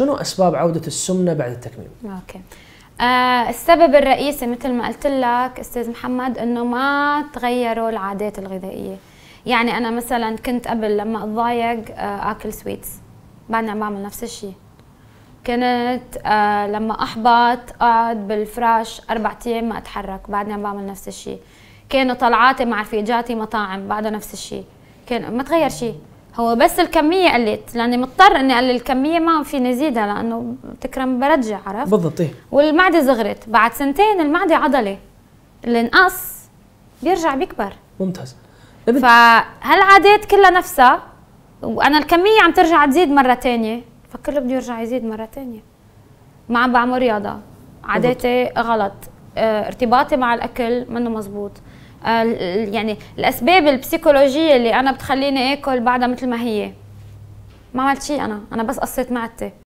شنو اسباب عوده السمنه بعد التكميم؟ اوكي. آه السبب الرئيسي مثل ما قلت لك استاذ محمد انه ما تغيروا العادات الغذائيه. يعني انا مثلا كنت قبل لما اتضايق آه اكل سويتس بعدنا عم بعمل نفس الشيء. كنت آه لما احبط اقعد بالفراش اربع ايام ما اتحرك بعدني عم بعمل نفس الشيء كانوا طلعاتي مع رفيجاتي مطاعم بعده نفس الشيء كان ما تغير شيء هو بس الكميه قلت لاني مضطر اني اقلل الكميه ما فيني زيدها لانه تكرم برجع عرفت بالضبط إيه. والمعده صغرت بعد سنتين المعده عضله اللي انقص بيرجع بيكبر ممتاز طيب، فهالعادات كلها نفسها وانا الكميه عم ترجع تزيد مره ثانيه فكله بده يرجع يزيد مره ثانيه ما عم بعمل رياضه عاداتي غلط آه، ارتباطي مع الاكل منه مزبوط آه، يعني الاسباب البسيكولوجيه اللي انا بتخليني اكل بعدها مثل ما هي ما عملت شيء انا انا بس قصيت معدتي